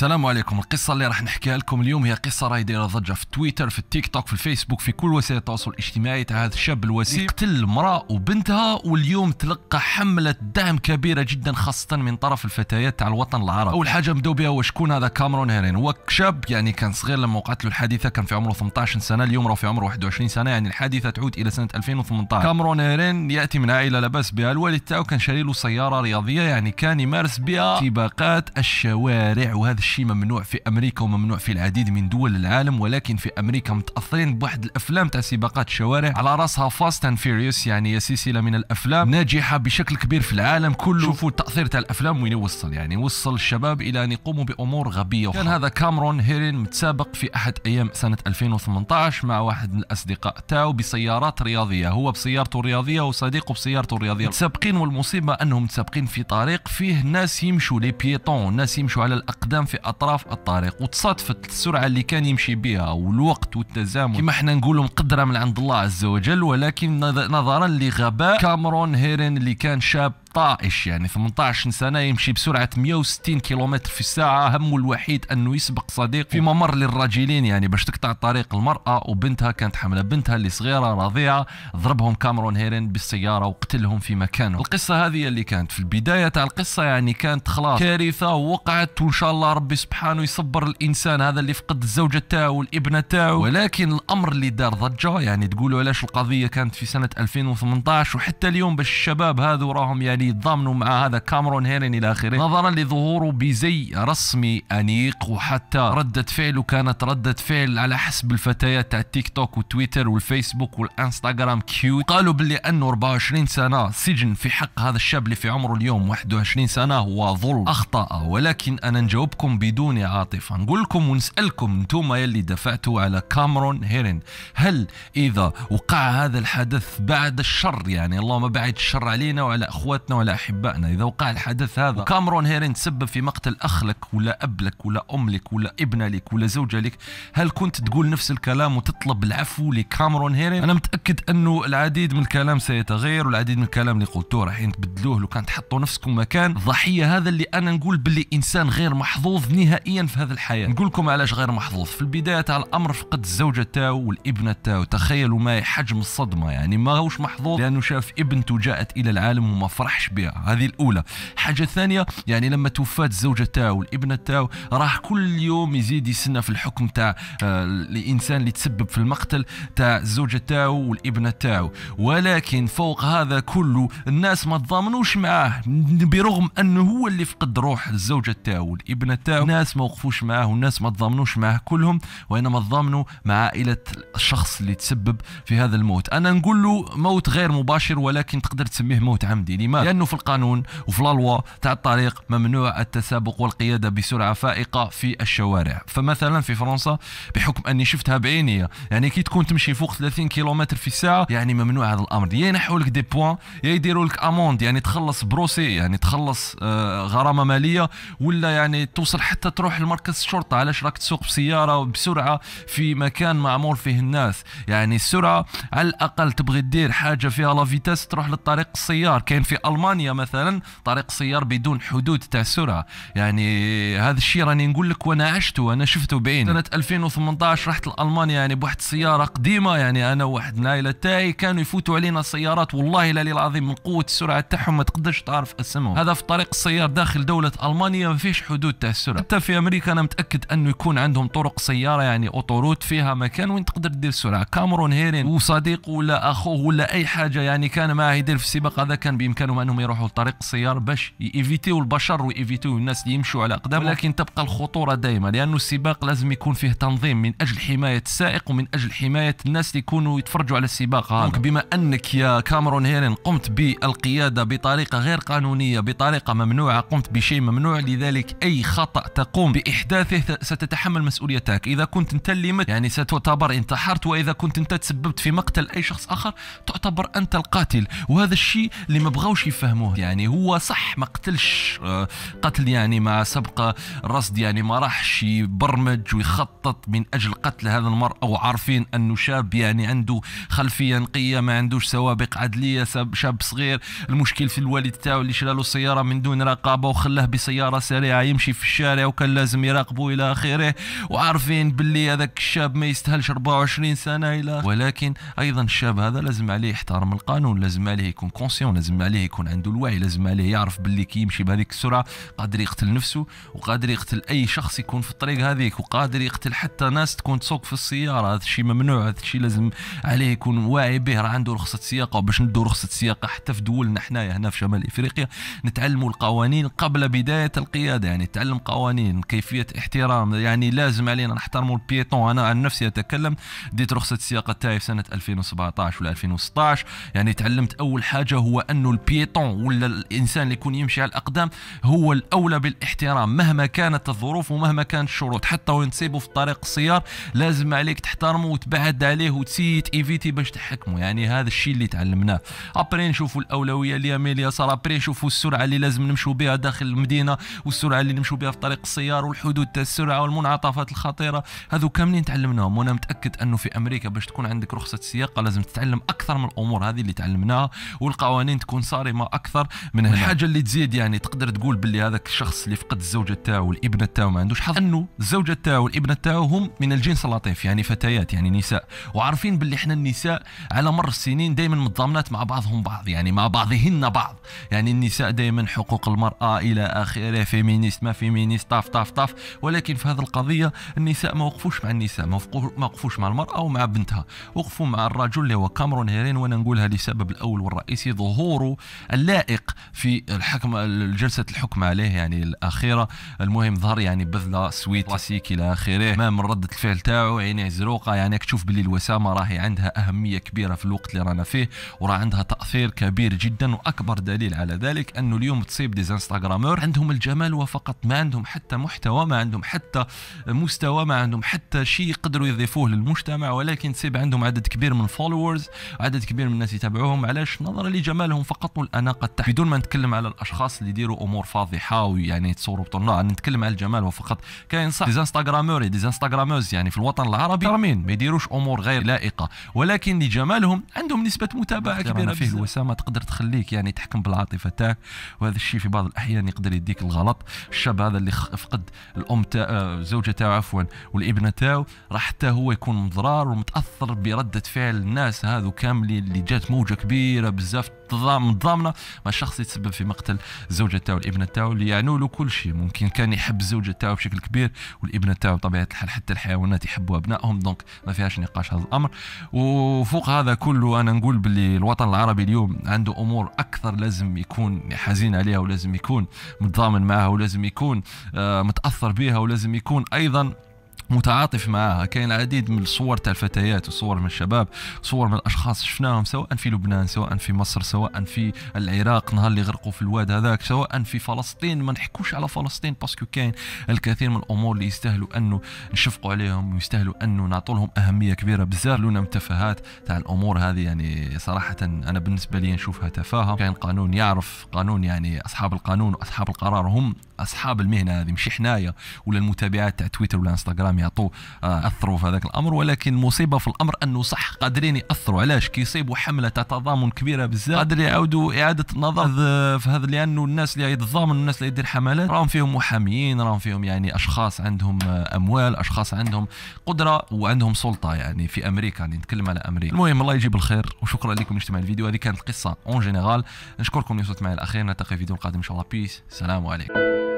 السلام عليكم القصة اللي راح نحكيها لكم اليوم هي قصة راهي دايرة ضجة في تويتر في التيك توك في الفيسبوك في كل وسائل التواصل الاجتماعي تاع هذا الشاب الوسيم قتل امرأة وبنتها واليوم تلقى حملة دعم كبيرة جدا خاصة من طرف الفتيات تاع الوطن العربي أول حاجة نبداو بها هو شكون هذا كامرون هيرين هو شاب يعني كان صغير لما وقعت له الحادثة كان في عمره 18 سنة اليوم راه في عمره 21 سنة يعني الحادثة تعود إلى سنة 2018 كامرون هيرين يأتي من عائلة لاباس بها الوالد تاعو كان شاري له سيارة رياضية يعني كان يمارس بها سباقات الشوارع وهذا الشيء ممنوع في امريكا وممنوع في العديد من دول العالم ولكن في امريكا متاثرين بواحد الافلام تاع سباقات الشوارع على راسها فاست اند فيريوس يعني هي سلسله من الافلام ناجحه بشكل كبير في العالم كله شوفوا التاثير تاع الافلام وين وصل يعني وصل الشباب الى ان يقوموا بامور غبيه وخل. كان هذا كامرون هيرين متسابق في احد ايام سنه 2018 مع واحد من الاصدقاء تاعو بسيارات رياضيه هو بسيارته الرياضيه وصديقه بسيارته الرياضيه متسابقين والمصيبه انهم متسابقين في طريق فيه ناس يمشوا لي بيتون ناس يمشوا على الاقدام في اطراف الطريق وتصادفت السرعه اللي كان يمشي بها والوقت والتزامن كما حنا نقولوا مقدره من عند الله عز وجل ولكن نظرا لغباء كامرون هيرين اللي كان شاب 18 يعني 18 سنة يمشي بسرعة 160 كيلومتر في الساعة همه الوحيد أنه يسبق صديقه في ممر للراجلين يعني باش تقطع طريق المرأة وبنتها كانت حاملة بنتها اللي صغيرة رضيعة ضربهم كامرون هيرين بالسيارة وقتلهم في مكانه القصة هذه اللي كانت في البداية تاع القصة يعني كانت خلاص كارثة وقعت وإن شاء الله ربي سبحانه يصبر الإنسان هذا اللي فقد الزوجة تاعو والابنة تاعو ولكن الأمر اللي دار ضجة يعني تقولوا علاش القضية كانت في سنة 2018 وحتى اليوم باش الشباب هذو راهم يعني اللي يتضامنوا مع هذا كامرون هيرين إلى آخره نظرا لظهوره بزي رسمي أنيق وحتى ردة فعله كانت ردة فعل على حسب الفتيات تاع التيك توك وتويتر والفيسبوك والانستغرام كيوت قالوا باللي أنه 24 سنة سجن في حق هذا الشاب اللي في عمره اليوم 21 سنة هو ظلم أخطأ ولكن أنا نجاوبكم بدون عاطفة نقول لكم ونسألكم انتم يلي دفعتوا على كامرون هيرين هل إذا وقع هذا الحدث بعد الشر يعني اللهم بعد الشر علينا وعلى أخواتنا اخواتنا ولا احبائنا اذا وقع الحدث هذا كامرون هيرين تسبب في مقتل اخ لك ولا اب لك ولا ام لك ولا ابن لك ولا زوجه لك هل كنت تقول نفس الكلام وتطلب العفو لكامرون هيرين انا متاكد انه العديد من الكلام سيتغير والعديد من الكلام اللي قلتوه راح تبدلوه لو كان تحطوا نفسكم مكان الضحيه هذا اللي انا نقول باللي انسان غير محظوظ نهائيا في هذه الحياه نقول لكم علاش غير محظوظ في البدايه تاع الامر فقد الزوجه تاعو والابنه تاعو تخيلوا ما حجم الصدمه يعني ماهوش محظوظ لانه شاف ابنته جاءت الى العالم وما فرحش فرحش بها هذه الاولى حاجه ثانيه يعني لما توفات الزوجه تاعو الابنه تاعو راح كل يوم يزيد يسنى في الحكم تاع آه، الانسان اللي تسبب في المقتل تاع الزوجه تاعو والابنه تاعو ولكن فوق هذا كله الناس ما تضامنوش معاه برغم انه هو اللي فقد روح الزوجه تاعو والابنه تاعو الناس ما وقفوش معاه والناس ما تضامنوش معاه كلهم وانما تضامنوا مع عائله الشخص اللي تسبب في هذا الموت انا نقول له موت غير مباشر ولكن تقدر تسميه موت عمدي لماذا لأنه في القانون وفي الألوا تاع الطريق ممنوع التسابق والقيادة بسرعة فائقة في الشوارع فمثلا في فرنسا بحكم أني شفتها بعيني يعني كي تكون تمشي فوق 30 كيلومتر في الساعة يعني ممنوع هذا الأمر يا ينحوا لك دي بوان يا يديروا لك أموند يعني تخلص بروسي يعني تخلص آه، غرامة مالية ولا يعني توصل حتى تروح لمركز الشرطة علاش راك تسوق بسيارة بسرعة في مكان معمول فيه الناس يعني السرعة على الأقل تبغي دير حاجة فيها لا فيتاس تروح للطريق السيار كاين في ألمانيا المانيا مثلا طريق سيار بدون حدود تاع السرعه يعني هذا الشيء راني نقول لك وانا عشته وانا شفته بعيني سنه 2018 رحت لالمانيا يعني بواحد السياره قديمه يعني انا واحد العائله تاعي كانوا يفوتوا علينا سيارات والله لا العظيم من قوه السرعه تاعهم ما تقدرش تعرف اسمهم هذا في طريق السيار داخل دوله المانيا ما فيش حدود تاع السرعه حتى في امريكا انا متاكد انه يكون عندهم طرق سياره يعني اوتوروت فيها مكان وين تقدر دير سرعه كامرون هيرين وصديقه ولا اخوه ولا اي حاجه يعني كان معاه يدير في السباق هذا كان بامكانهم ان انهم يروحوا لطريق السيار باش ايفيتيو البشر وايفيتيو الناس اللي يمشوا على اقدام ولكن تبقى الخطوره دائما لانه السباق لازم يكون فيه تنظيم من اجل حمايه السائق ومن اجل حمايه الناس اللي يكونوا يتفرجوا على السباق هذا بما انك يا كاميرون هيرين قمت بالقياده بطريقه غير قانونيه بطريقه ممنوعه قمت بشيء ممنوع لذلك اي خطا تقوم باحداثه ستتحمل مسؤوليتك اذا كنت انت اللي مت يعني ستعتبر انتحرت واذا كنت انت تسببت في مقتل اي شخص اخر تعتبر انت القاتل وهذا الشيء اللي ما بغاوش فهموه يعني هو صح ما قتلش آه، قتل يعني ما سبق رصد يعني ما راحش يبرمج ويخطط من اجل قتل هذا المرأة وعارفين انه شاب يعني عنده خلفية نقية ما عندوش سوابق عدلية شاب صغير المشكل في الوالد تاعو اللي شرى له السيارة من دون رقابة وخلاه بسيارة سريعة يمشي في الشارع وكان لازم يراقبه الى اخره وعارفين باللي هذاك الشاب ما يستاهلش 24 سنة الى ولكن ايضا الشاب هذا لازم عليه يحترم القانون لازم عليه يكون كونسيون لازم عليه يكون يكون عنده الوعي لازم عليه يعرف باللي كيمشي بهذيك السرعه قادر يقتل نفسه وقادر يقتل اي شخص يكون في الطريق هذيك وقادر يقتل حتى ناس تكون تسوق في السياره هذا الشيء ممنوع هذا الشيء لازم عليه يكون واعي به راه عنده رخصه سياقه وباش ندو رخصه سياقه حتى في دولنا حنايا هنا في شمال افريقيا نتعلموا القوانين قبل بدايه القياده يعني تعلم قوانين كيفيه احترام يعني لازم علينا نحترموا البيتون انا عن نفسي اتكلم ديت رخصه السياقه تاعي في سنه 2017 ولا 2016 يعني تعلمت اول حاجه هو انه البيتون البيطون ولا الانسان اللي يكون يمشي على الاقدام هو الاولى بالاحترام مهما كانت الظروف ومهما كانت الشروط حتى وين تسيبه في طريق السيار لازم عليك تحترمه وتبعد عليه وتسيت تيفيتي باش تحكمه يعني هذا الشيء اللي تعلمناه ابري نشوفوا الاولويه اليمين اليسار ابري نشوفوا السرعه اللي لازم نمشوا بها داخل المدينه والسرعه اللي نمشوا بها في طريق السيار والحدود تاع السرعه والمنعطفات الخطيره هذو كاملين تعلمناهم وانا متاكد انه في امريكا باش تكون عندك رخصه سياقه لازم تتعلم اكثر من الامور هذه اللي تعلمناها والقوانين تكون صارمه ما اكثر من هنا. نعم. الحاجه اللي تزيد يعني تقدر تقول باللي هذاك الشخص اللي فقد الزوجه تاعو والابنه تاعو ما عندوش حظ انه الزوجه تاعو والابنه تاعو هم من الجنس اللطيف يعني فتيات يعني نساء وعارفين باللي احنا النساء على مر السنين دائما متضامنات مع بعضهم بعض يعني مع بعضهن بعض يعني النساء دائما حقوق المراه الى اخره فيمينيست ما فيمينيست طاف طاف طاف ولكن في هذه القضيه النساء ما وقفوش مع النساء ما وقفوش مع المراه ومع بنتها وقفوا مع الرجل اللي هو كامرون هيرين وانا نقولها لسبب الاول والرئيسي ظهوره اللائق في الحكم جلسة الحكم عليه يعني الأخيرة المهم ظهر يعني بذلة سويت كلاسيك إلى آخره ما من ردة الفعل تاعو عينيه زروقة يعني تشوف باللي الوسامة راهي عندها أهمية كبيرة في الوقت اللي رانا فيه وراه عندها تأثير كبير جدا وأكبر دليل على ذلك أنه اليوم تصيب دي انستغرامور عندهم الجمال وفقط ما عندهم حتى محتوى ما عندهم حتى مستوى ما عندهم حتى شيء يقدروا يضيفوه للمجتمع ولكن تصيب عندهم عدد كبير من فولورز عدد كبير من الناس يتابعوهم علاش نظرا لجمالهم فقط والآن انا قد تحكي بدون ما نتكلم على الاشخاص اللي يديروا امور فاضحه ويعني تصوروا بطلنا نتكلم على الجمال وفقط كاين صح ديزانستغرامور ديزانستغراموز يعني في الوطن العربي كرمين ما يديروش امور غير لائقه ولكن لجمالهم عندهم نسبه متابعه كبيره فيه الوسامه تقدر تخليك يعني تحكم بالعاطفه تاعك وهذا الشيء في بعض الاحيان يقدر يديك الغلط الشاب هذا اللي فقد الام تاع الزوجه آه، تاعو عفوا والابنه تاعو راح حتى هو يكون مضرار ومتاثر برده فعل الناس هذو كاملين اللي جات موجه كبيره بزاف تضامن الحكومه ما شخص يتسبب في مقتل الزوجه تاعو الابنه تاعو اللي يعنوا له كل شيء ممكن كان يحب الزوجه تاعو بشكل كبير والابنه تاعو بطبيعه الحال حتى الحيوانات يحبوا ابنائهم دونك ما فيهاش نقاش هذا الامر وفوق هذا كله انا نقول باللي الوطن العربي اليوم عنده امور اكثر لازم يكون حزين عليها ولازم يكون متضامن معها ولازم يكون آه، متاثر بها ولازم يكون ايضا متعاطف معها كاين العديد من الصور تاع الفتيات وصور من الشباب صور من الاشخاص شفناهم سواء في لبنان سواء في مصر سواء في العراق نهار اللي غرقوا في الواد هذاك سواء في فلسطين ما نحكوش على فلسطين باسكو كاين الكثير من الامور اللي يستاهلوا انه نشفقوا عليهم ويستاهلوا انه نعطوا لهم اهميه كبيره بزاف لونا متفاهات تاع الامور هذه يعني صراحه انا بالنسبه لي نشوفها تفاهه كاين قانون يعرف قانون يعني اصحاب القانون واصحاب القرار هم اصحاب المهنه هذه مش حنايا ولا المتابعات تاع تويتر ولا انستغرام يعطوا آه، اثروا في هذاك الامر ولكن المصيبه في الامر انه صح قادرين ياثروا علاش كي يصيبوا حمله تضامن كبيره بزاف قادر يعاودوا اعاده النظر في هذا لانه الناس اللي يتضامن الناس اللي يدير حملات راهم فيهم محاميين راهم فيهم يعني اشخاص عندهم آه، اموال اشخاص عندهم قدره وعندهم سلطه يعني في امريكا يعني نتكلم على امريكا المهم الله يجيب الخير وشكرا لكم نجتمع الفيديو هذه كانت القصه اون جينيرال نشكركم اللي وصلت معي الاخير نلتقي في فيديو القادم ان شاء الله بيس السلام عليكم